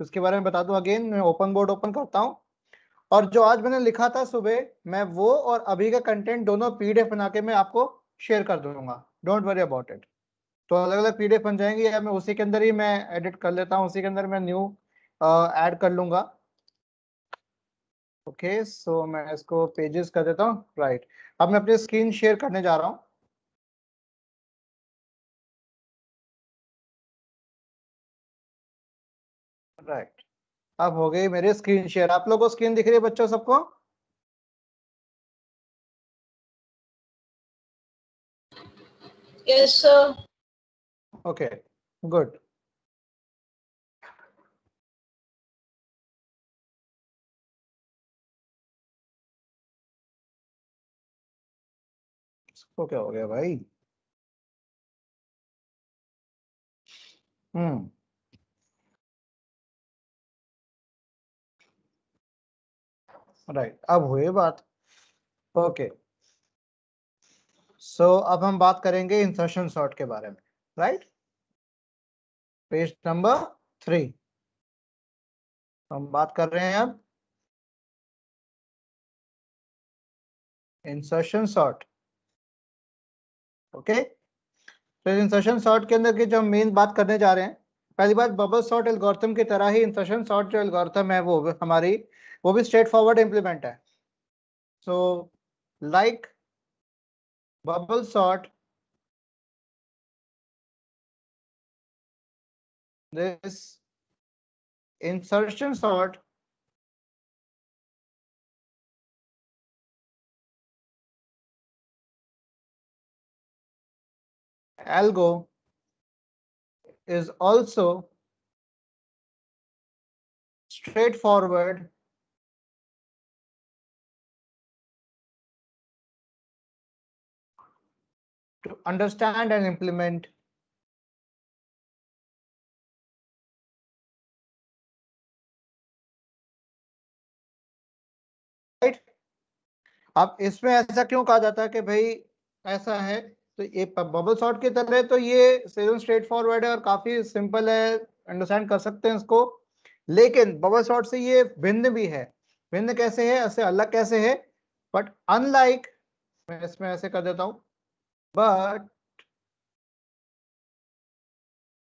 उसके बारे में बता दूं अगेन मैं ओपन बोर्ड ओपन करता हूं और जो आज मैंने लिखा था सुबह मैं वो और अभी का कंटेंट दोनों पीडीएफ बना के मैं आपको शेयर कर दूंगा डोंट वरी अबाउट इट तो अलग अलग पीडीएफ बन जाएंगे या मैं उसी के अंदर ही मैं एडिट कर लेता हूँ उसी के अंदर मैं न्यू एड कर लूंगा ओके okay, सो so मैं इसको पेजेस कर देता हूँ राइट right. अब मैं अपनी स्क्रीन शेयर करने जा रहा हूँ राइट अब हो गई मेरी स्क्रीन शेयर आप लोगों को स्क्रीन दिख रही है बच्चों सबको ओके गुड okay इसको क्या हो गया भाई हम्म राइट अब हुई बात ओके सो अब हम बात करेंगे इंसर्शन शॉर्ट के बारे में राइट पेज नंबर थ्री हम बात कर रहे हैं अब इंसर्शन शॉर्ट ओके तो इंसर्शन शॉर्ट के अंदर की जो मेन बात करने जा रहे हैं पहली बात बबल शॉर्ट एल्गोरिथम की तरह ही इंसर्शन शॉर्ट जो एल्गोरिथम है वो हमारी वो भी स्ट्रेट फॉरवर्ड इम्प्लीमेंट है so like bubble sort this insertion sort algo is also straightforward to understand and implement right अब इसमें ऐसा क्यों कहा जाता है कि भाई ऐसा है तो ये बबल शॉट की तरह तो ये सीजन स्ट्रेट फॉरवर्ड है और काफी सिंपल है अंडरस्टैंड कर सकते हैं इसको लेकिन बबल शॉट से ये भिन्न भी है भिन्न कैसे है ऐसे अलग कैसे है बट अनलाइक मैं इसमें ऐसे कर देता हूं But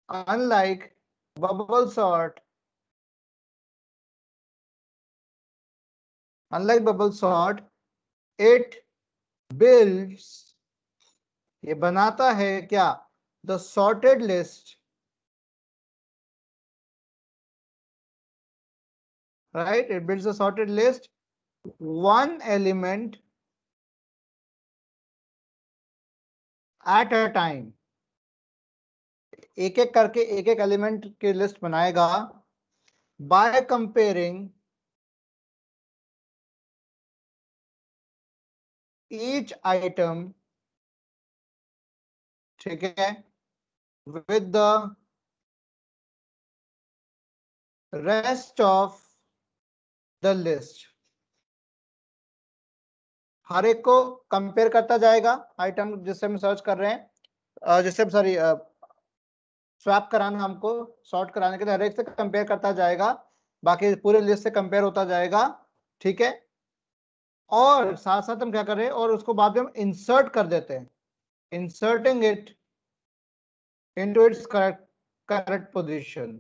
unlike bubble sort, unlike bubble sort, it builds ये बनाता है क्या the sorted list right it builds a sorted list one element at a time एक एक करके एक एक एलिमेंट की लिस्ट बनाएगा बाय कंपेयरिंग ईच आइटम ठीक है with the rest of the list हर एक को कंपेयर करता जाएगा आइटम जिससे हम सर्च कर रहे हैं जिससे सॉरी स्वैप कराना हमको शॉर्ट कराने के लिए हर एक से कंपेयर करता जाएगा बाकी पूरे लिस्ट से कंपेयर होता जाएगा ठीक है और साथ साथ हम क्या कर रहे हैं और उसको बाद में हम इंसर्ट कर देते हैं inserting it into its correct correct position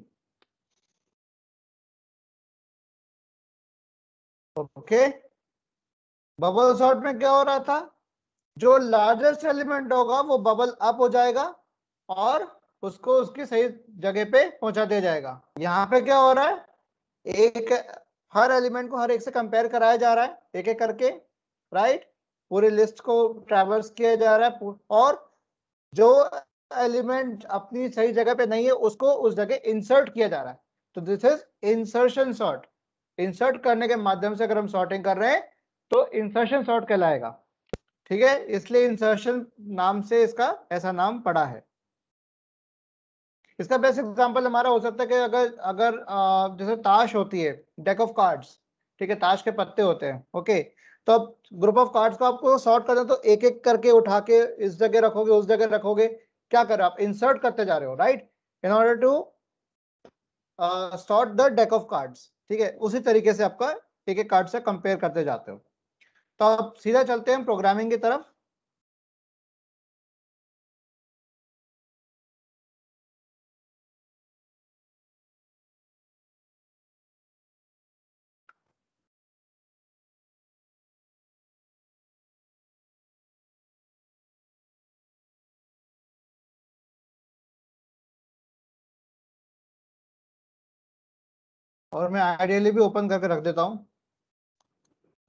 okay okay? Bubble sort में क्या हो रहा था जो लार्जेस्ट एलिमेंट होगा वो बबल अप हो जाएगा और उसको उसकी सही जगह पे पहुंचा दिया जाएगा यहाँ पे क्या हो रहा है एक हर एलिमेंट को हर एक से कंपेयर कराया जा रहा है एक एक करके राइट पूरी लिस्ट को ट्रेवल्स किया जा रहा है और जो एलिमेंट अपनी सही जगह पे नहीं है उसको उस जगह इंसर्ट किया जा रहा है तो this is insertion sort insert करने के माध्यम से अगर हम शॉर्टिंग कर रहे हैं तो इंसर्शन सॉर्ट कहलाएगा ठीक है इसलिए इंसर्शन नाम से इसका ऐसा नाम पड़ा है इसका बेस्ट एग्जांपल हमारा हो सकता है कि अगर अगर जैसे ताश होती है डेक ऑफ कार्ड्स ठीक है ताश के पत्ते होते हैं ओके तो अब ग्रुप ऑफ कार्ड्स को आपको सॉर्ट करना तो एक एक करके उठा के इस जगह रखोगे उस जगह रखोगे क्या कर रहे हो आप इंसर्ट करते जा रहे हो right in order to sort the deck of cards ठीक है उसी तरीके से आपका एक एक कार्ड से कंपेयर करते जाते हो तो अब सीधा चलते हैं प्रोग्रामिंग की तरफ और मैं आइडियली भी ओपन करके रख देता हूँ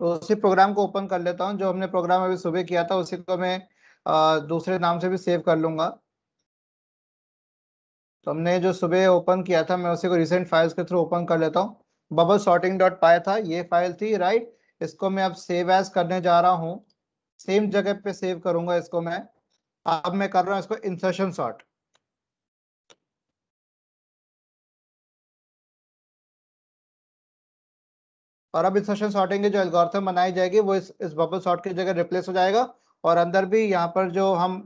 तो उसी प्रोग्राम को ओपन कर लेता हूँ जो हमने प्रोग्राम अभी सुबह किया था उसी को मैं दूसरे नाम से भी सेव कर लूंगा तो हमने जो सुबह ओपन किया था मैं उसी को रिसेंट फाइल्स के थ्रू ओपन कर लेता हूँ बबल सॉर्टिंग डॉट पाया था ये फाइल थी राइट इसको मैं अब सेव एज करने जा रहा हूँ सेम जगह पे सेव करूंगा इसको मैं अब मैं कर रहा हूँ इसको इंसर्शन सॉर्ट और अब इंसर्शन सॉर्टिंग की जो एल्गोरिथम बनाई जाएगी वो इस इस बबल सॉर्ट की जगह रिप्लेस हो जाएगा और अंदर भी यहाँ पर जो हम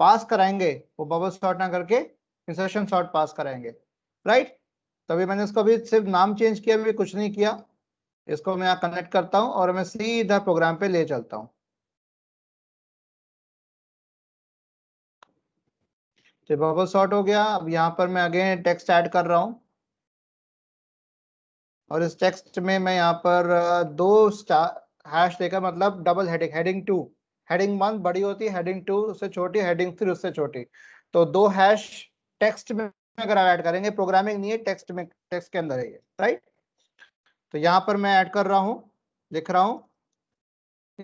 पास कराएंगे वो बबल सॉर्ट ना करके इंसर्शन सॉर्ट पास कराएंगे राइट तभी तो मैंने इसको अभी सिर्फ नाम चेंज किया अभी कुछ नहीं किया इसको मैं यहाँ कनेक्ट करता हूँ और मैं सीधा प्रोग्राम पे ले चलता हूँ तो बबल सॉर्ट हो गया अब यहाँ पर मैं अगेन टेक्स्ट ऐड कर रहा हूँ और इस टेक्स्ट में मैं यहाँ पर दो हैश देकर मतलब double heading heading two heading one बड़ी होती है हेडिंग टू उससे छोटी हेडिंग थ्री उससे छोटी तो दो हैश टेक्स्ट में अगर ऐड करेंगे प्रोग्रामिंग नहीं है टेक्स्ट में टेक्स्ट के अंदर है ये राइट तो यहाँ पर मैं ऐड कर रहा हूँ लिख रहा हूँ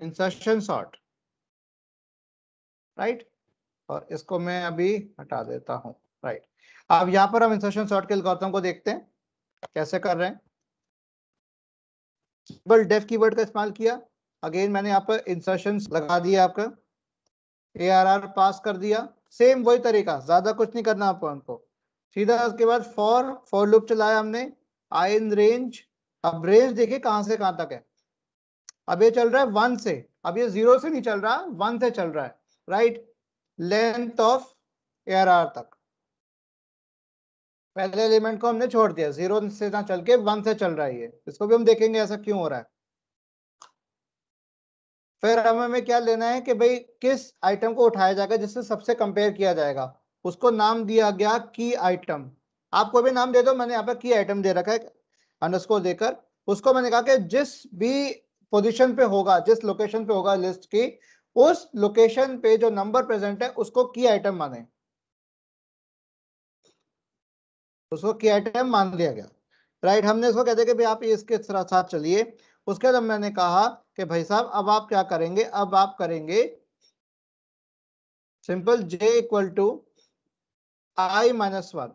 इंसर्शन शॉर्ट राइट और इसको मैं अभी हटा देता हूँ राइट अब यहाँ पर हम इंसर्शन शॉर्ट के एल्गोरिथम को देखते हैं कैसे कर रहे हैं केवल डेफ कीवर्ड का इस्तेमाल किया अगेन मैंने यहाँ पर इंसर्शन लगा दिया आपका ए आर आर पास कर दिया सेम वही तरीका ज्यादा कुछ नहीं करना आपको उनको सीधा उसके बाद फॉर फॉर लुप चलाया हमने आई इन रेंज अब रेंज देखिए कहां से कहां तक है अब ये चल रहा है वन से अब ये जीरो से नहीं चल रहा वन से चल रहा है right length of A R तक पहले एलिमेंट को हमने छोड़ दिया जीरो से ना चल के वन से चल रहा है ये इसको भी हम देखेंगे ऐसा क्यों हो रहा है फिर हमें क्या लेना है कि भाई किस आइटम को उठाया जाएगा जिससे सबसे कंपेयर किया जाएगा उसको नाम दिया गया की आइटम आपको भी नाम दे दो मैंने यहाँ पर की आइटम दे रखा है अंडरस्कोर देकर उसको मैंने कहा कि जिस भी पोजीशन पे होगा जिस लोकेशन पे होगा लिस्ट की उस लोकेशन पे जो नंबर प्रेजेंट है उसको की आइटम माने उसको की आइटम मान लिया गया राइट हमने इसको कहते कि भाई आप इसके साथ चलिए उसके बाद मैंने कहा कि भाई साहब अब आप क्या करेंगे अब आप करेंगे simple J equal to I minus one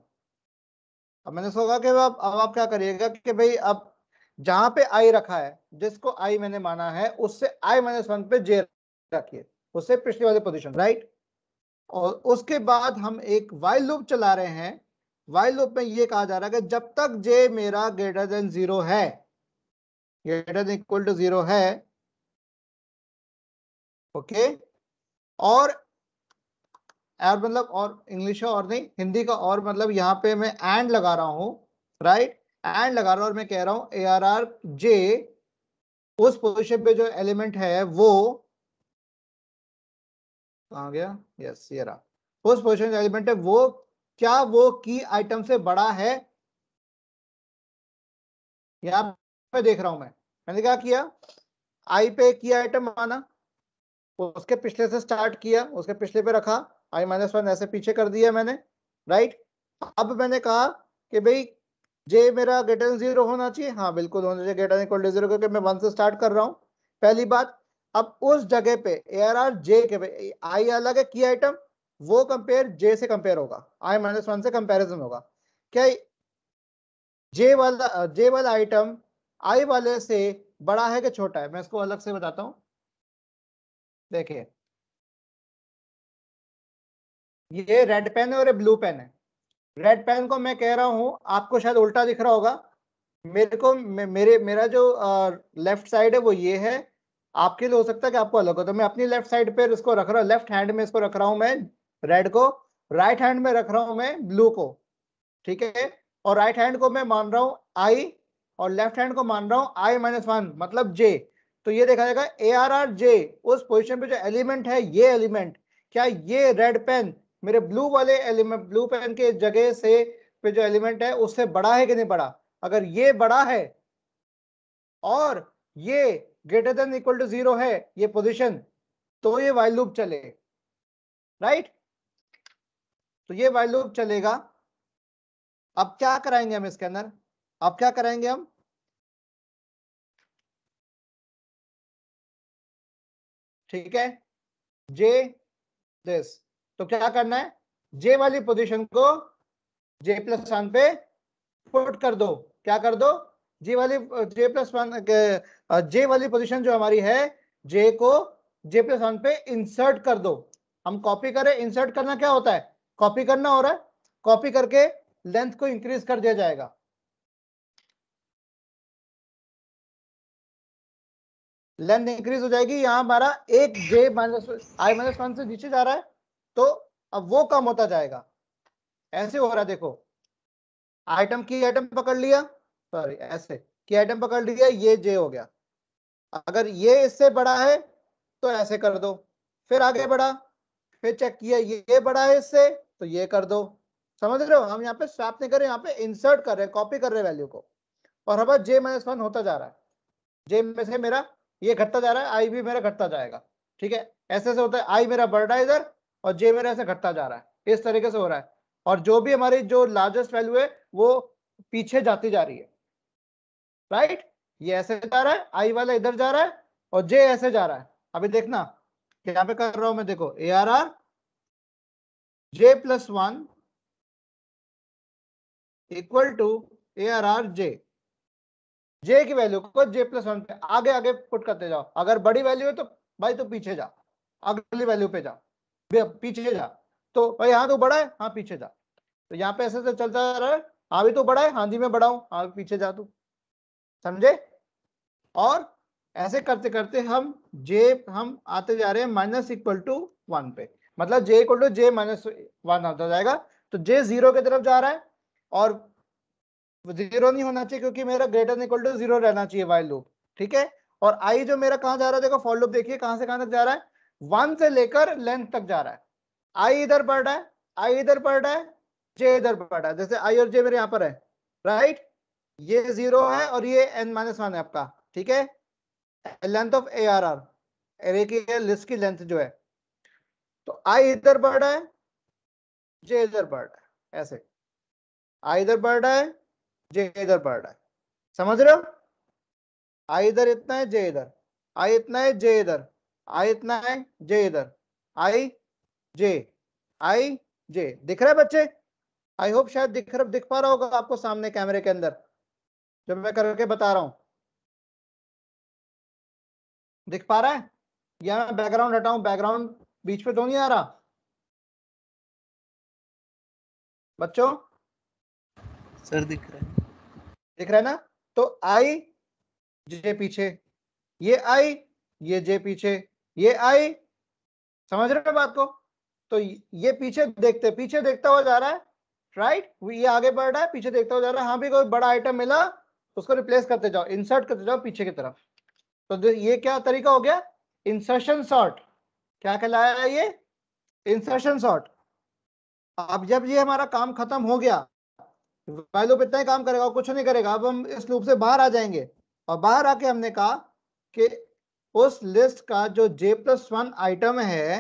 अब मैंने सोचा कि अब अब आप क्या करिएगा कि भाई अब जहां पे आई रखा है जिसको आई मैंने माना है उससे आई माइनस वन पे जे रखिए उससे पिछले वाले पोजीशन राइट और उसके बाद हम एक वाइल लूप चला रहे हैं वाइल लूप में ये कहा जा रहा है कि जब तक जे मेरा ग्रेटर देन जीरो है greater than equal to zero है ओके और और मतलब और इंग्लिश और नहीं हिंदी का और मतलब यहाँ पे मैं एंड लगा रहा हूँ राइट एंड लगा रहा हूँ और मैं कह रहा हूँ ए आर आर जे उस पोजिशन पे जो एलिमेंट है वो कहा गया यस ये रहा उस पोजिशन एलिमेंट है वो क्या वो की आइटम से बड़ा है यहां पे देख रहा हूं मैं मैंने क्या किया आई पे की आइटम माना उसके पिछले से स्टार्ट किया उसके पिछले पे रखा आई माइनस वन ऐसे पीछे कर दिया मैंने राइट अब मैंने कहा कि भाई जे मेरा ग्रेटर जीरो होना चाहिए हाँ बिल्कुल होना चाहिए ग्रेटर इक्वल टू जीरो क्योंकि मैं वन से स्टार्ट कर रहा हूँ पहली बात अब उस जगह पे ए आर आर जे के पे आई अलग है की आइटम वो कंपेयर जे से कंपेयर होगा आई माइनस वन से कंपेरिजन होगा क्या जे वाला जे वाला आइटम आई वाले से बड़ा है कि छोटा है मैं इसको अलग से बताता हूं देखिए ये रेड पेन है और ये ब्लू पेन है रेड पेन को मैं कह रहा हूं आपको शायद उल्टा दिख रहा होगा मेरे को मे, मेरे मेरा जो आ, लेफ्ट साइड है वो ये है आपके लिए हो सकता है कि आपको अलग हो तो मैं अपनी लेफ्ट साइड पर इसको रख रहा हूँ लेफ्ट हैंड में इसको रख रहा हूं मैं रेड को राइट हैंड में रख रहा हूं मैं ब्लू को ठीक है और राइट हैंड को मैं मान रहा हूं आई और लेफ्ट हैंड को मान रहा हूं आई माइनस वन मतलब जे तो ये देखा जाएगा ए आर आर जे उस पोजिशन पे जो एलिमेंट है ये एलिमेंट क्या ये रेड पेन मेरे ब्लू वाले एलिमेंट ब्लू पेन के जगह से पे जो एलिमेंट है उससे बड़ा है कि नहीं बड़ा अगर ये बड़ा है और ये greater than equal to zero है ये पोजिशन तो ये वाइल लूप चले राइट तो ये वाइल लूप चलेगा अब क्या कराएंगे हम इसके अंदर अब क्या कराएंगे हम ठीक है जे दिस तो क्या करना है जे वाली पोजीशन को जे प्लस वन पे पुट कर दो क्या कर दो जे वाली जे प्लस वन जे वाली पोजीशन जो हमारी है जे को जे प्लस वन पे इंसर्ट कर दो हम कॉपी करें इंसर्ट करना क्या होता है कॉपी करना हो रहा है कॉपी करके लेंथ को इंक्रीज कर दिया जाएगा लेंथ इंक्रीज हो जाएगी यहां हमारा एक J minus I minus one से नीचे जा रहा है तो अब वो कम होता जाएगा ऐसे हो रहा है देखो आइटम की आइटम पकड़ लिया सॉरी ऐसे की आइटम पकड़ लिया ये जे हो गया अगर ये इससे बड़ा है तो ऐसे कर दो फिर आगे बढ़ा फिर चेक किया ये बड़ा है इससे तो ये कर दो समझ रहे हो हम यहाँ पे स्वैप नहीं कर रहे यहाँ पे इंसर्ट कर रहे हैं कॉपी कर रहे हैं वैल्यू को और हमारा जे माइनस वन होता जा रहा है जे में से मेरा ये घटता जा रहा है आई भी मेरा घटता जाएगा ठीक है ऐसे ऐसे होता है आई मेरा बढ़ रहा है इधर और जे मेरा ऐसे घटता जा रहा है इस तरीके से हो रहा है और जो भी हमारी जो लार्जेस्ट वैल्यू है वो पीछे जाती जा रही है राइट ये ऐसे जा रहा है आई वाला इधर जा रहा है और जे ऐसे जा रहा है अभी देखना यहाँ पे कर रहा हूं मैं देखो A R R J plus 1 equal to A R R की वैल्यू को j plus वन पे आगे आगे पुट करते जाओ अगर बड़ी वैल्यू है तो भाई तो पीछे जा अगली वैल्यू पे जा पीछे जा तो भाई यहाँ तो बड़ा है हाँ पीछे जा तो यहाँ पे ऐसे से चलता जा रहा है हाँ भी तो बड़ा है हाँ जी मैं बड़ा हूँ हाँ पीछे जा तू समझे और ऐसे करते करते हम जे हम आते जा रहे हैं माइनस इक्वल टू वन पे मतलब J equal to J minus one आता जाएगा तो जे जीरो की तरफ जा रहा है और जीरो नहीं होना चाहिए क्योंकि मेरा ग्रेटर इक्वल टू जीरो रहना चाहिए वाइल लूप ठीक है और आई जो मेरा कहाँ जा रहा है देखो फॉर लूप देखिए कहां से कहां तक जा रहा है वन से लेकर लेंथ तक जा रहा है आई इधर पढ़ रहा है आई इधर पढ़ रहा है जे इधर पढ़ रहा है जैसे आई और जे मेरे यहाँ पर है राइट ये जीरो है और ये एन माइनस वन है आपका ठीक है length of A R R array की लिस्ट की लेंथ जो है तो आई इधर बढ़ रहा है जे इधर बढ़ रहा है ऐसे आई इधर बढ़ रहा है जे इधर बढ़ रहा है समझ रहे हो आई इधर इतना है जे इधर आई इतना है जे इधर आई इतना है जे इधर आई जे आई जे दिख रहा है बच्चे आई होप शायद दिख रहा दिख पा रहा होगा आपको सामने कैमरे के अंदर जो मैं करके बता रहा हूं दिख पा रहा है या मैं बैकग्राउंड हटाऊं बैकग्राउंड बीच पे तो नहीं आ रहा बच्चों सर दिख रहा है दिख रहा है ना तो आई जे पीछे ये आई ये जे पीछे ये आई समझ रहे हो बात को तो ये पीछे देखते पीछे देखता हुआ जा रहा है राइट ये आगे बढ़ रहा है पीछे देखता हुआ जा रहा है हाँ भी कोई बड़ा आइटम मिला उसको रिप्लेस करते जाओ इंसर्ट करते जाओ पीछे की तरफ तो ये क्या तरीका हो गया इंसर्शन सॉर्ट क्या कहलाया ये इंसर्शन शॉर्ट अब जब ये हमारा काम खत्म हो गया वाइल लूप इतना ही काम करेगा कुछ नहीं करेगा अब हम इस लूप से बाहर आ जाएंगे और बाहर आके हमने कहा कि उस लिस्ट का जो जे प्लस वन आइटम है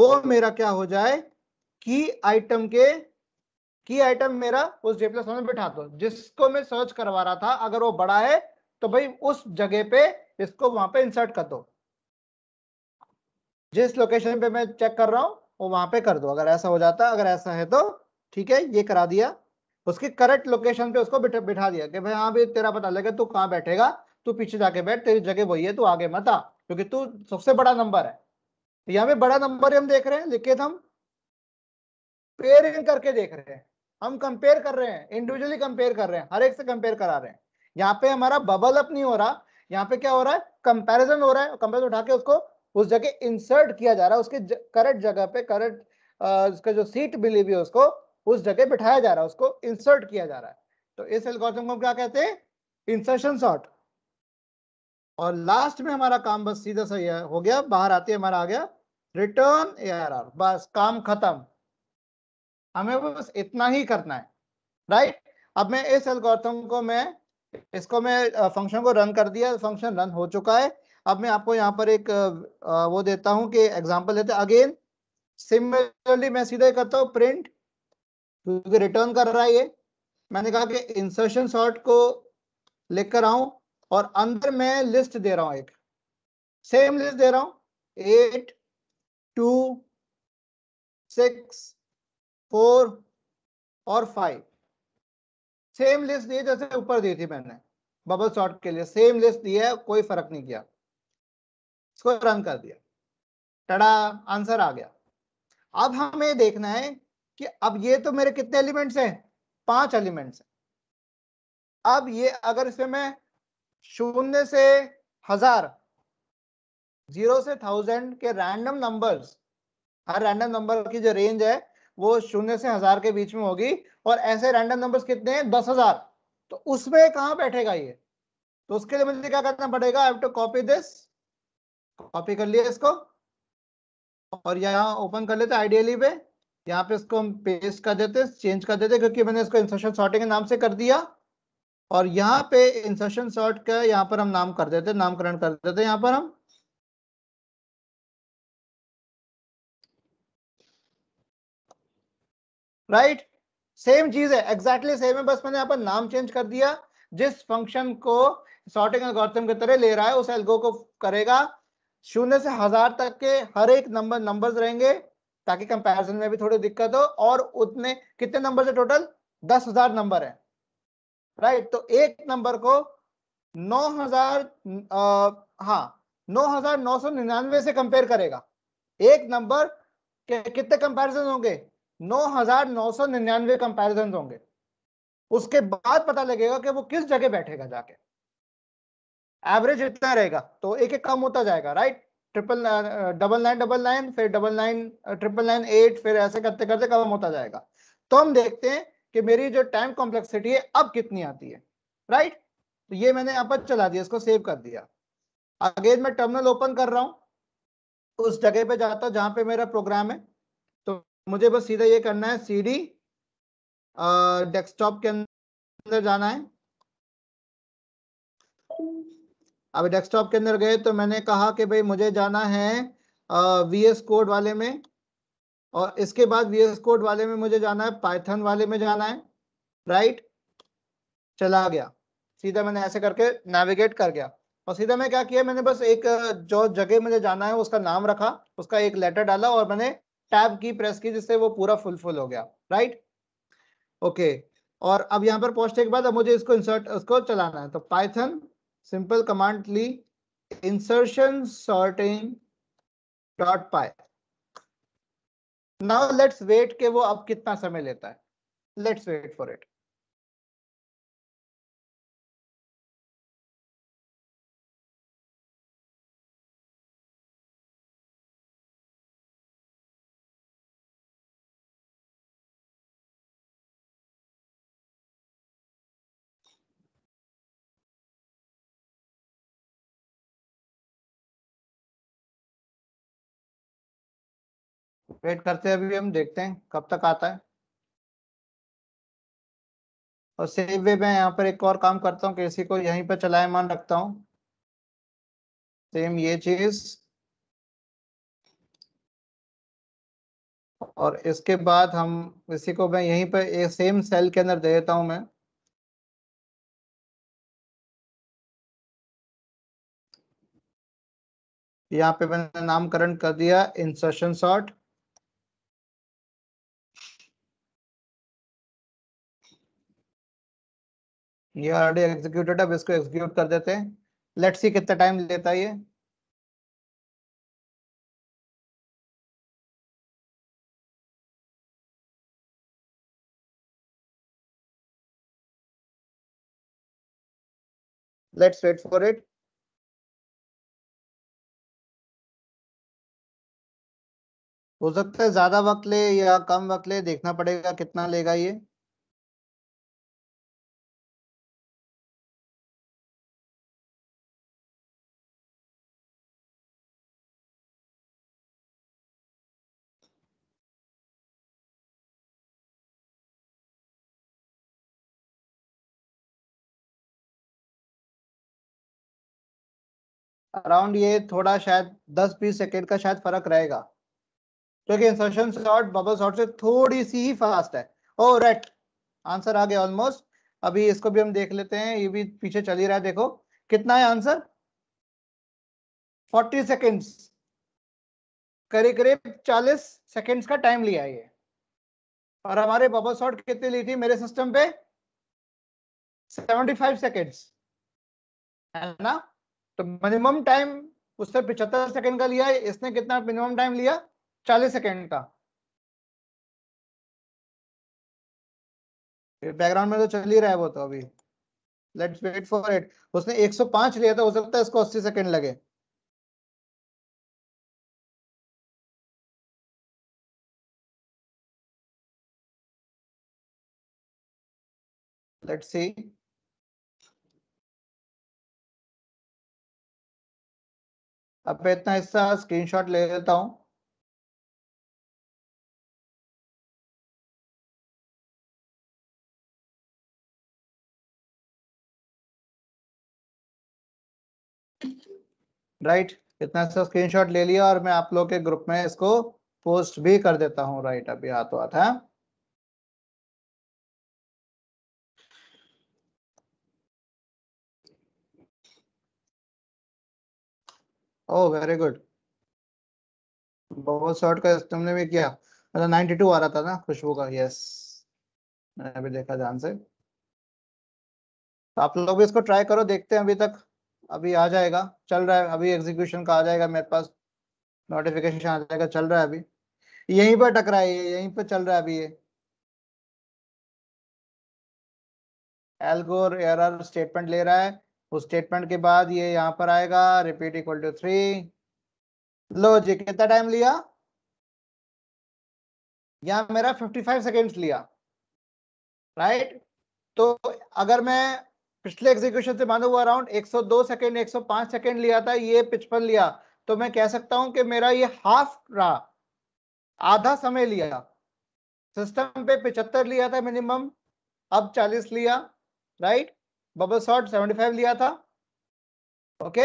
वो मेरा क्या हो जाए की आइटम के की आइटम मेरा उस जे प्लस वन में बिठा दो जिसको मैं सर्च करवा रहा था अगर वो बड़ा है तो भाई उस जगह पे इसको वहां पे इंसर्ट कर दो जिस लोकेशन पे मैं चेक कर रहा हूँ वो वहां पे कर दो अगर ऐसा हो जाता अगर ऐसा है तो ठीक है ये करा दिया उसके करेक्ट लोकेशन पे उसको बिठा बिठा दिया कि भाई हाँ भी तेरा पता लगे तू कहाँ बैठेगा तू पीछे जाके बैठ तेरी जगह वही है तू आगे मत आ क्योंकि तू सबसे बड़ा नंबर है तो यहाँ पे बड़ा नंबर हम देख रहे हैं लेकिन तो हम पेयरिंग करके देख रहे हैं हम कंपेयर कर रहे हैं इंडिविजुअली कंपेयर कर रहे हैं हर एक से कंपेयर करा रहे हैं यहाँ पे हमारा बबल अप नहीं हो रहा यहाँ पे क्या हो रहा है कंपैरिजन हो रहा है कंपैरिजन उठा के उसको उस जगह इंसर्ट किया जा रहा है उसके करेक्ट जगह पे करेक्ट उसका जो सीट मिली हुई है उसको उस जगह बिठाया जा रहा है उसको इंसर्ट किया जा रहा है तो इस एल्गोरिथम को हम क्या कहते हैं इंसर्शन सॉर्ट और लास्ट में हमारा काम बस सीधा सा है हो गया बाहर आते हमारा आ गया रिटर्न एआरआर बस काम खत्म हमें बस इतना ही करना है राइट अब मैं इस एल्गोरिथम को मैं इसको मैं फंक्शन को रन कर दिया फंक्शन रन हो चुका है अब मैं आपको यहाँ पर एक वो देता हूँ कि एग्जाम्पल देते अगेन सिमिलरली मैं सीधा करता हूँ प्रिंट क्योंकि रिटर्न कर रहा है ये मैंने कहा कि इंसर्शन शॉर्ट को लिख कर आऊं और अंदर मैं लिस्ट दे रहा हूं एक सेम लिस्ट दे रहा हूं एट टू सिक्स फोर और फाइव सेम लिस्ट दी जैसे ऊपर दी थी मैंने बबल शॉर्ट के लिए सेम लिस्ट दी है कोई फर्क नहीं किया इसको रन कर दिया टडा आंसर आ गया अब हमें देखना है कि अब ये तो मेरे कितने एलिमेंट्स हैं पांच एलिमेंट्स हैं अब ये अगर इसमें मैं शून्य से हजार जीरो से थाउजेंड के रैंडम नंबर्स हर रैंडम नंबर की जो रेंज है वो शून्य से हजार के बीच में होगी और ऐसे रैंडम नंबर्स कितने हैं दस हजार तो उसमें कहा बैठेगा ये तो उसके लिए मुझे क्या करना पड़ेगा I have to copy this copy कर लिया इसको और यहाँ ओपन कर लेते आइडियली पे यहाँ पे इसको हम पेस्ट कर देते चेंज कर देते क्योंकि मैंने इसको इंसर्शन सॉर्टिंग के नाम से कर दिया और यहाँ पे इंसर्शन सॉर्ट का यहाँ पर हम नाम कर देते नामकरण कर देते यहाँ पर हम राइट सेम चीज है एग्जैक्टली exactly सेम है बस मैंने यहाँ पर नाम चेंज कर दिया जिस फंक्शन को सॉर्टिंग एल्गोरिथम की तरह ले रहा है उस एल्गो को करेगा शून्य से हजार तक के हर एक नंबर नंबर्स रहेंगे ताकि कंपैरिजन में भी थोड़ी दिक्कत हो और उतने कितने नंबर है टोटल दस हजार नंबर है राइट तो एक नंबर को नौ हजार हाँ नौ हजार नौ सौ निन्यानवे से कंपेयर करेगा एक नंबर के कितने कंपैरिजन होंगे नौ हजार नौ सौ निन्यानवे कंपेरिजन होंगे उसके बाद पता लगेगा कि वो किस जगह बैठेगा जाके एवरेज इतना रहेगा तो एक एक कम होता जाएगा right triple double nine double nine फिर double nine triple nine eight फिर ऐसे करते करते कम होता जाएगा तो हम देखते हैं कि मेरी जो टाइम कॉम्प्लेक्सिटी है अब कितनी आती है राइट तो ये मैंने यहाँ पर चला दिया इसको सेव कर दिया अगेन मैं टर्मिनल ओपन कर रहा हूँ उस जगह पे जाता हूँ जहां पे मेरा प्रोग्राम है तो मुझे बस सीधा ये करना है सी डी डेस्कटॉप के अंदर जाना है अब डेस्कटॉप के अंदर गए तो मैंने कहा कि भाई मुझे जाना है वी एस कोड वाले में और इसके बाद वी एस कोड वाले में मुझे जाना है पाइथन वाले में जाना है राइट चला गया सीधा मैंने ऐसे करके नेविगेट कर गया और सीधा मैं क्या किया मैंने बस एक जो जगह मुझे जाना है उसका नाम रखा उसका एक लेटर डाला और मैंने टैब की प्रेस की जिससे वो पूरा फुलफुल हो गया राइट ओके और अब यहाँ पर पहुंचने के बाद अब मुझे इसको इंसर्ट उसको चलाना है तो पाइथन simple command ली insertion sorting dot py now let's wait के वो अब कितना समय लेता है let's wait for it wait करते हैं अभी हम देखते हैं कब तक आता है और सेव वे मैं यहाँ पर एक और काम करता हूँ किसी को यहीं पर चलाए मान रखता हूँ सेम ये चीज और इसके बाद हम इसी को मैं यहीं पर एक सेम सेल के अंदर दे देता हूँ मैं यहाँ पे मैंने नामकरण कर दिया इंसर्शन शॉर्ट ये ऑलरेडी एग्जीक्यूटेड अब इसको एग्जीक्यूट कर देते हैं लेट्स सी कितना टाइम लेता है ये लेट्स वेट फॉर इट हो सकता है ज्यादा वक्त ले या कम वक्त ले देखना पड़ेगा कितना लेगा ये अराउंड ये थोड़ा शायद 10-20 सेकेंड का शायद फर्क रहेगा क्योंकि इंसर्शन शॉट बबल शॉट से थोड़ी सी ही फास्ट है ओ राइट आंसर आ गया ऑलमोस्ट अभी इसको भी हम देख लेते हैं ये भी पीछे चल ही रहा है देखो कितना है आंसर 40 सेकेंड्स करीब करीब 40 सेकेंड्स का टाइम लिया ये और हमारे बबल शॉट कितनी ली थी मेरे सिस्टम पे फाइव सेकेंड्स है ना तो मिनिमम टाइम उससे पिछहत्तर सेकंड का लिया इसने कितना मिनिमम टाइम लिया चालीस सेकंड का बैकग्राउंड में तो चल ही रहा है वो तो अभी लेट्स वेट फॉर इट उसने 105 लिया था हो सकता है इसको 80 सेकंड लगे लेट्स सी अब मैं इतना हिस्सा स्क्रीनशॉट ले लेता हूं राइट right? इतना सा स्क्रीनशॉट ले लिया और मैं आप लोग के ग्रुप में इसको पोस्ट भी कर देता हूं राइट right? अभी हाथों तो हाथ है ओह वेरी गुड बहुत शॉर्ट का तुमने भी किया मतलब 92 आ रहा था ना खुशबू का यस मैंने अभी देखा ध्यान से तो आप लोग भी इसको ट्राई करो देखते हैं अभी तक अभी आ जाएगा चल रहा है अभी एग्जीक्यूशन का आ जाएगा मेरे पास नोटिफिकेशन आ जाएगा चल रहा है अभी यहीं पर टकरा है यहीं पर चल रहा है अभी ये एल्गोर एरर स्टेटमेंट ले रहा है उस स्टेटमेंट के बाद ये यहाँ पर आएगा रिपीट इक्वल टू थ्री लो जी कितना टाइम लिया यहां मेरा 55 सेकेंड्स लिया राइट तो अगर मैं पिछले एग्जीक्यूशन से मानो हुआ अराउंड 102 सेकेंड 105 सेकंड लिया था ये पिचपन लिया तो मैं कह सकता हूं कि मेरा ये हाफ रहा आधा समय लिया सिस्टम पे पिछहत्तर लिया था मिनिमम अब 40 लिया राइट बबल शॉर्ट 75 लिया था ओके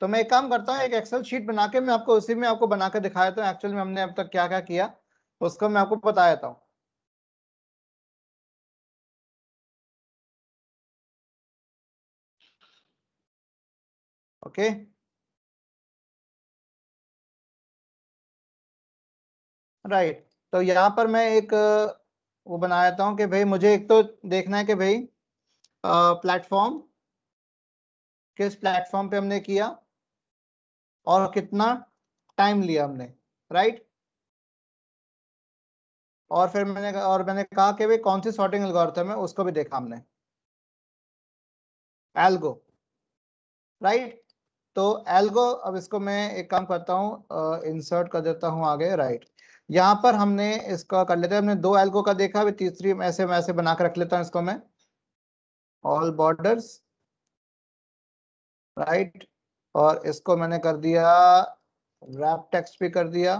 तो मैं एक काम करता हूँ एक एक्सेल शीट बना के मैं आपको उसी में आपको बना के दिखाया था एक्चुअल में हमने अब तक क्या क्या किया उसको मैं आपको बताया था ओके राइट तो यहाँ पर मैं एक वो बना देता हूँ कि भाई मुझे एक तो देखना है कि भाई प्लेटफॉर्म किस प्लेटफॉर्म पे हमने किया और कितना टाइम लिया हमने राइट और फिर मैंने और मैंने कहा कि भाई कौन सी सॉर्टिंग एल्गोरिथम है उसको भी देखा हमने एल्गो राइट तो एल्गो अब इसको मैं एक काम करता हूँ इंसर्ट कर देता हूँ आगे राइट यहाँ पर हमने इसका कर लेते हैं हमने दो एल्गो का देखा अभी तीसरी ऐसे वैसे बना के रख लेता हूँ इसको मैं ऑल बॉर्डर्स राइट और इसको मैंने कर दिया रैप टेक्स्ट भी कर दिया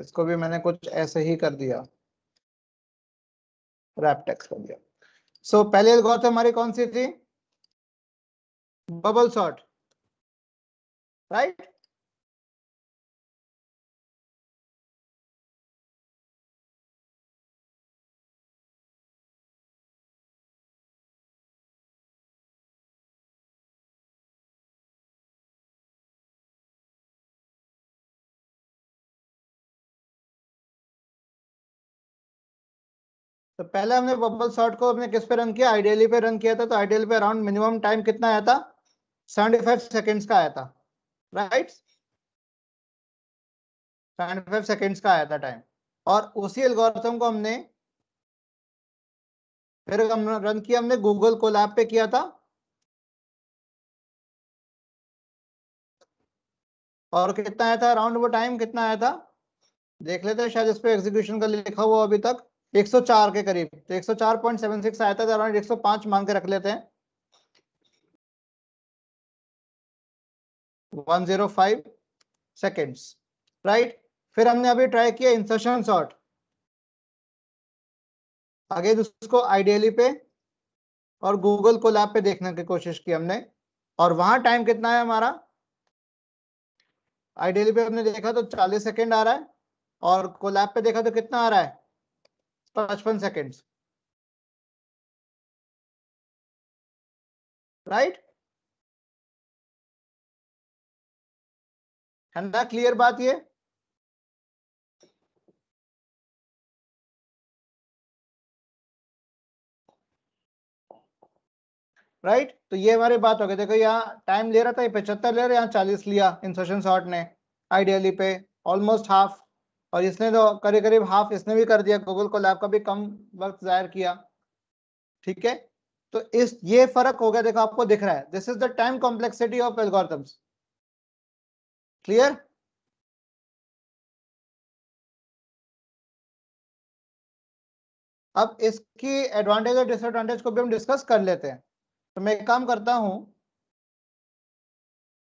इसको भी मैंने कुछ ऐसे ही कर दिया रैप टेक्स्ट कर दिया सो so, पहले गौर हमारी कौन सी थी बबल शॉट राइट तो पहले हमने बबल शॉट को हमने किस पे रन किया आइडियली पे रन किया था तो आइडियल पे अराउंड मिनिमम टाइम कितना आया था सेवेंटी फाइव सेकेंड्स का आया था राइट सेवेंटी फाइव सेकेंड्स का आया था टाइम और उसी एल्गोरिथम को हमने फिर हम रन किया हमने गूगल को लैब पे किया था और कितना आया था अराउंड वो टाइम कितना आया था देख लेते हैं शायद इस पर एग्जीक्यूशन का लिखा हुआ अभी तक 104 के करीब तो 104.76 आया था तो अराउंड 105 मान के रख लेते हैं 105 सेकंड्स राइट फिर हमने अभी ट्राई किया इंसर्शन शॉर्ट आगे उसको आइडियली पे और गूगल को लैब पे देखने की कोशिश की हमने और वहां टाइम कितना है हमारा आइडियली पे हमने देखा तो 40 सेकंड आ रहा है और कोलैब पे देखा तो कितना आ रहा है पचपन सेकेंड राइट है ना क्लियर बात ये राइट right? तो ये हमारी बात हो गई देखो यहाँ टाइम ले रहा था ये पचहत्तर ले रहा यहाँ चालीस लिया इंसर्शन शॉर्ट ने आइडियली पे ऑलमोस्ट हाफ और इसने तो करीब करीब हाफ इसने भी कर दिया गूगल को लैब का भी कम वक्त जाहिर किया ठीक है तो इस ये फर्क हो गया देखो आपको दिख रहा है this is the time complexity of algorithms clear अब इसकी एडवांटेज और डिसएडवांटेज को भी हम डिस्कस कर लेते हैं तो मैं एक काम करता हूं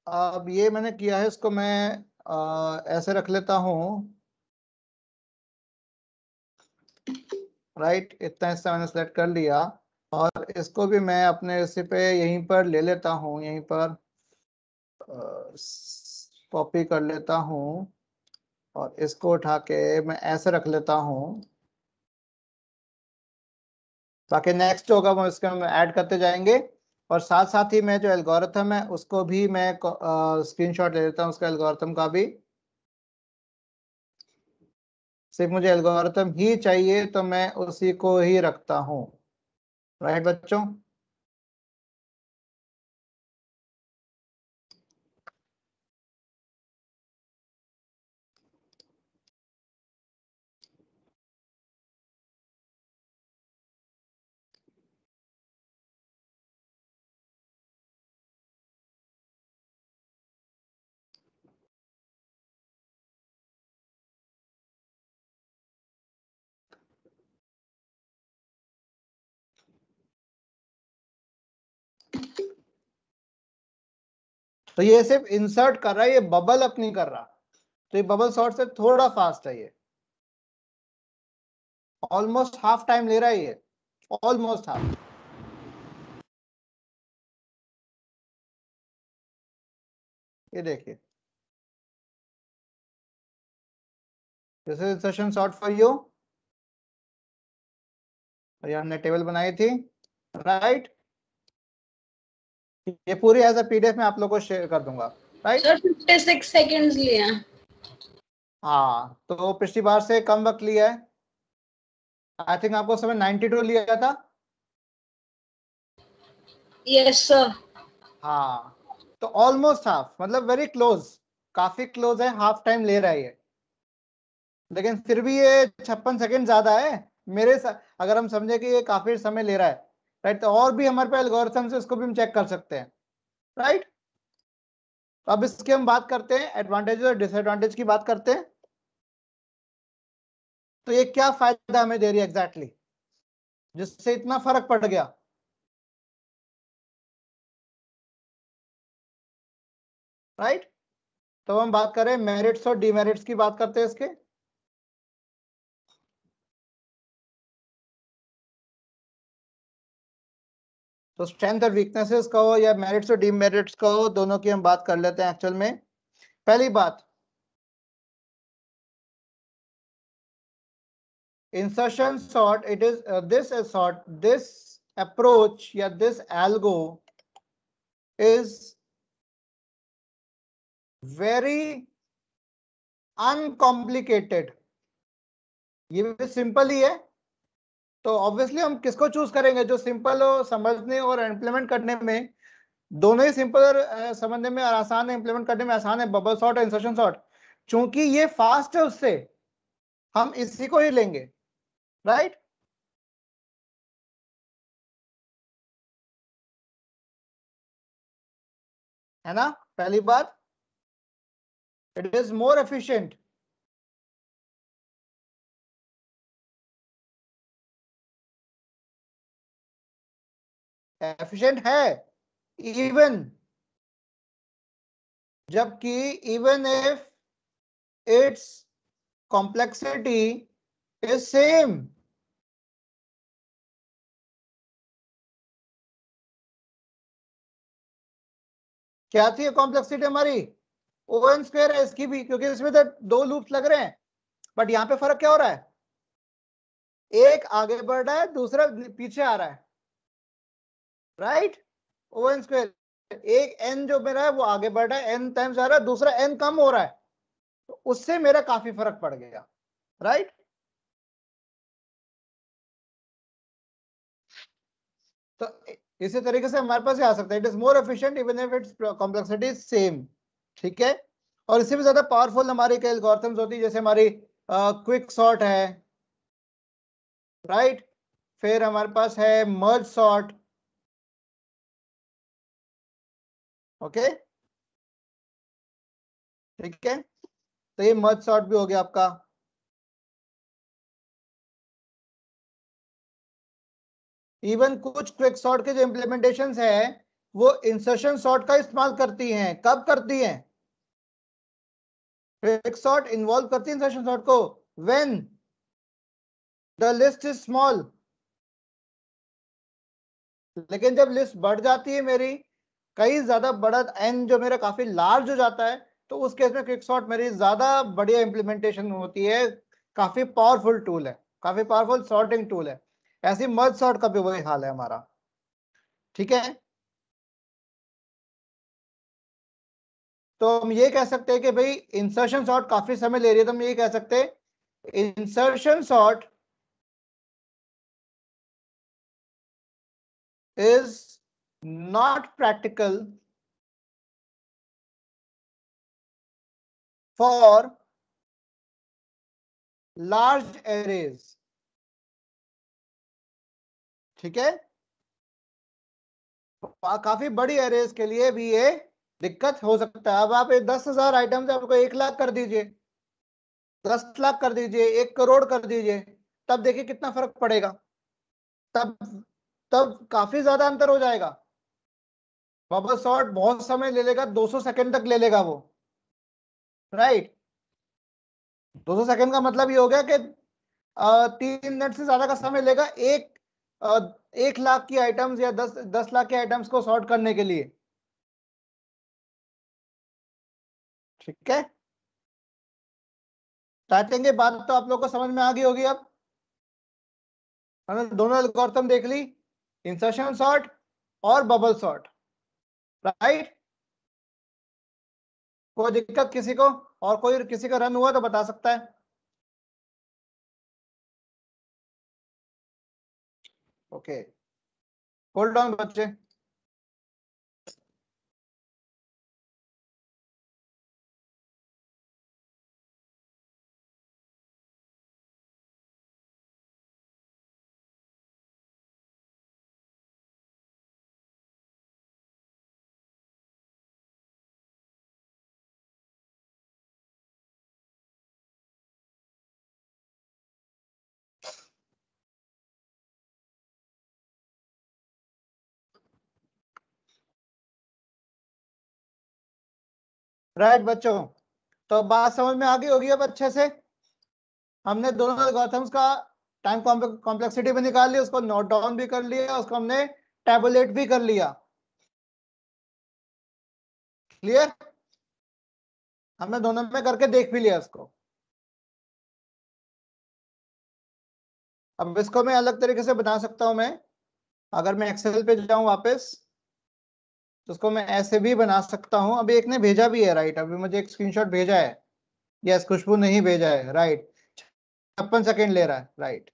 अब ये मैंने किया है इसको मैं आ, ऐसे रख लेता हूं राइट इतना हिस्सा मैंने सेलेक्ट कर लिया और इसको भी मैं अपने हिस्से पे यहीं पर ले लेता हूँ यहीं पर कॉपी कर लेता हूँ और इसको उठा के मैं ऐसे रख लेता हूँ बाकी नेक्स्ट होगा वो इसके हम ऐड करते जाएंगे और साथ साथ ही मैं जो एल्गोरिथम है उसको भी मैं स्क्रीनशॉट ले लेता हूँ उसका एल्गोरिथम का भी सिर्फ मुझे एल्गोरिथम ही चाहिए तो मैं उसी को ही रखता हूँ राइट बच्चों तो ये सिर्फ इंसर्ट कर रहा है ये बबल अप नहीं कर रहा तो ये बबल शॉर्ट से थोड़ा फास्ट है ये ऑलमोस्ट हाफ टाइम ले रहा है ये ऑलमोस्ट हाफ ये देखिए दिस इज सेशन शॉर्ट फॉर यू ये हमने टेबल बनाई थी राइट right? ये पूरी एज अ पीडीएफ में आप लोग को शेयर कर दूंगा राइट सर 56 सेकंड्स लिया हाँ तो पिछली बार से कम वक्त लिया है आई थिंक आपको समय 92 लिया था यस सर हाँ तो ऑलमोस्ट हाफ मतलब वेरी क्लोज काफी क्लोज है हाफ टाइम ले रहा है ये लेकिन फिर भी ये छप्पन सेकंड ज्यादा है मेरे अगर हम समझे कि ये काफी समय ले रहा है राइट तो और भी हमारे पास एल्गोरिथम है उसको भी हम चेक कर सकते हैं राइट तो अब इसके हम बात करते हैं एडवांटेज और डिसएडवांटेज की बात करते हैं तो ये क्या फायदा हमें दे रही है एग्जैक्टली जिससे इतना फर्क पड़ गया राइट right? तो हम बात करें मेरिट्स और डीमेरिट्स की बात करते हैं इसके तो स्ट्रेंथ और वीकनेसेस का हो या मेरिट्स और डीमेरिट्स का हो दोनों की हम बात कर लेते हैं एक्चुअल में पहली बात insertion sort it is this sort this approach या this algo is very uncomplicated ये सिंपल ही है तो ऑब्वियसली हम किसको चूज करेंगे जो सिंपल हो समझने और इम्प्लीमेंट करने में दोनों ही सिंपल समझने में और आसान है इम्प्लीमेंट करने में आसान है बबल शॉट और इंसर्शन शॉट चूंकि ये फास्ट है उससे हम इसी को ही लेंगे राइट है ना पहली बात it is more efficient efficient है इवन जबकि even if its complexity is same क्या थी कॉम्प्लेक्सिटी हमारी ओ एन स्क्वेयर है इसकी भी क्योंकि इसमें तो दो लूप लग रहे हैं बट यहां पे फर्क क्या हो रहा है एक आगे बढ़ रहा है दूसरा पीछे आ रहा है राइट ओ एन स्क्वेयर एक एन जो मेरा है वो आगे बढ़ रहा है एन टाइम्स आ रहा है दूसरा एन कम हो रहा है तो उससे मेरा काफी फर्क पड़ गया राइट तो इसी तरीके से हमारे पास आ सकता है it is more efficient even if its complexity same ठीक है और इससे भी ज्यादा पावरफुल हमारी कई एल्गोरिथम्स होती है जैसे हमारी क्विक सॉर्ट है राइट right? फिर हमारे पास है मर्ज सॉर्ट ओके ठीक है तो ये मर्ज शॉर्ट भी हो गया आपका इवन कुछ क्विक शॉर्ट के जो इम्प्लीमेंटेशन है वो इंसर्शन शॉर्ट का इस्तेमाल करती हैं कब करती हैं क्विक शॉर्ट इन्वॉल्व करती है इंसर्शन शॉर्ट को when the list is small लेकिन जब लिस्ट बढ़ जाती है मेरी कहीं ज्यादा बड़ा एन जो मेरा काफी लार्ज हो जाता है तो उस केस में क्विक सॉर्ट मेरी ज्यादा बढ़िया इंप्लीमेंटेशन होती है काफी पावरफुल टूल है काफी पावरफुल सॉर्टिंग टूल है ऐसी मर्ज सॉर्ट का भी वही हाल है हमारा ठीक है तो हम ये कह सकते हैं कि भाई इंसर्शन सॉर्ट काफी समय ले रही है तो हम ये कह सकते हैं insertion sort is not practical for large arrays ठीक है काफी बड़ी एरेज के लिए भी ये दिक्कत हो सकता है अब आप ये दस हजार आइटम से आपको एक लाख कर दीजिए दस लाख कर दीजिए एक करोड़ कर दीजिए तब देखिए कितना फर्क पड़ेगा तब तब काफी ज्यादा अंतर हो जाएगा बबल शॉर्ट बहुत समय ले लेगा 200 सेकंड तक ले लेगा वो राइट 200 सेकंड का मतलब ये हो गया कि तीन मिनट से ज्यादा का समय लेगा एक आ, एक लाख की आइटम्स या दस दस लाख के आइटम्स को सॉर्ट करने के लिए ठीक है टाटेंगे बात तो आप लोग को समझ में आ गई होगी अब हमने दोनों गौरतम देख ली इंसर्शन शॉर्ट और बबल शॉर्ट राइट कोई दिक्कत किसी को और कोई किसी का रन हुआ तो बता सकता है ओके होल्ड ऑन बच्चे राइट बच्चों तो बात समझ में आ गई होगी अब अच्छे से हमने दोनों एल्गोरिथम्स का टाइम कॉम्प्लेक्सिटी भी निकाल लिया उसको नोट डाउन भी कर लिया उसको हमने टेबुलेट भी कर लिया क्लियर हमने दोनों में करके देख भी लिया उसको अब इसको मैं अलग तरीके से बना सकता हूं मैं अगर मैं एक्सेल पे जाऊं वापस तो उसको मैं ऐसे भी बना सकता हूँ अभी एक ने भेजा भी है राइट अभी मुझे एक स्क्रीनशॉट भेजा है यस खुशबू नहीं भेजा है राइट छप्पन सेकेंड ले रहा है राइट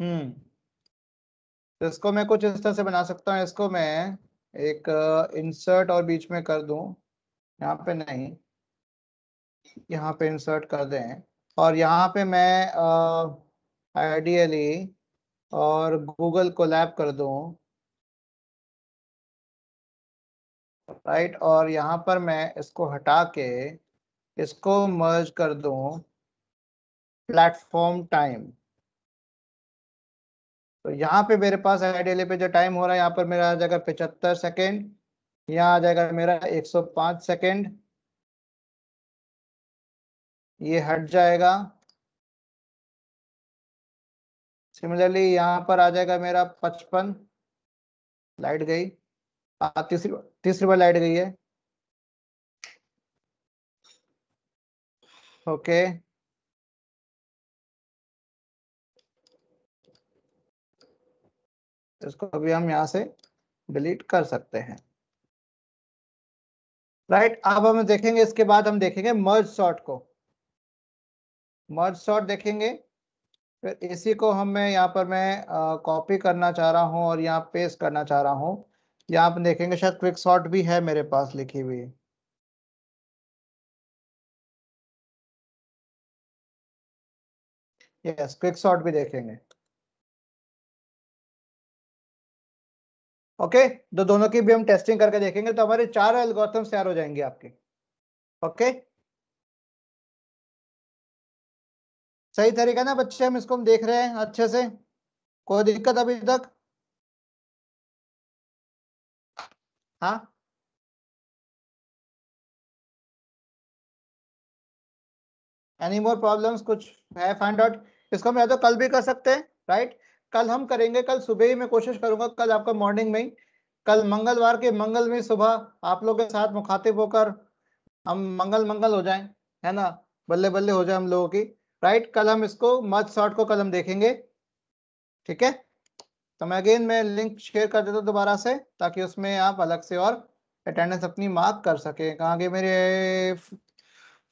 हम्म तो इसको मैं कुछ इस तरह से बना सकता हूँ इसको मैं एक इंसर्ट uh, और बीच में कर दू यहाँ पे नहीं यहाँ पे इंसर्ट कर दें और यहाँ पे मैं आइडियली uh, और गूगल लैब कर दूं राइट right? और यहाँ पर मैं इसको हटा के इसको मर्ज कर दू प्लेटफॉर्म टाइम तो यहाँ पे मेरे पास आइडियली पे जो टाइम हो रहा है यहाँ पर मेरा आ जाएगा पचहत्तर सेकेंड यहाँ आ जाएगा मेरा 105 सेकेंड ये हट जाएगा सिमिलरली यहाँ पर आ जाएगा मेरा 55 लाइट गई तीसरी तीसरी बार लाइट गई है ओके इसको अभी हम यहां से डिलीट कर सकते हैं राइट right, अब हम देखेंगे इसके बाद हम देखेंगे मर्ज शॉट को मर्ज शॉट देखेंगे फिर इसी को हमें यहाँ पर मैं कॉपी करना चाह रहा हूं और यहाँ पेस्ट करना चाह रहा हूं या आप देखेंगे शायद क्विक शॉर्ट भी है मेरे पास लिखी हुई यस क्विक शॉर्ट भी देखेंगे ओके तो दोनों की भी हम टेस्टिंग करके देखेंगे तो हमारे चार एल्गोरिथम तैयार हो जाएंगे आपके ओके सही तरीका ना बच्चे हम इसको हम देख रहे हैं अच्छे से कोई दिक्कत अभी तक हाँ एनी मोर प्रॉब्लम कुछ है फाइंड आउट इसको हम तो कल भी कर सकते हैं राइट कल हम करेंगे कल सुबह ही मैं कोशिश करूंगा कल आपका मॉर्निंग में ही कल मंगलवार के मंगल में सुबह आप लोगों के साथ मुखातिब होकर हम मंगल मंगल हो जाएं है ना बल्ले बल्ले हो जाए हम लोगों की राइट कल हम इसको मच शॉर्ट को कल हम देखेंगे ठीक है तो मैं अगेन मैं लिंक शेयर कर देता हूँ दोबारा से ताकि उसमें आप अलग से और अटेंडेंस अपनी मार्क कर सके कहाँ के मेरे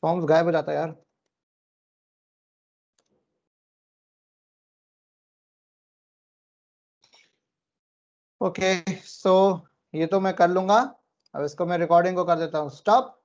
फॉर्म्स गायब हो जाता है यार ओके okay, सो so, ये तो मैं कर लूंगा अब इसको मैं रिकॉर्डिंग को कर देता हूँ स्टॉप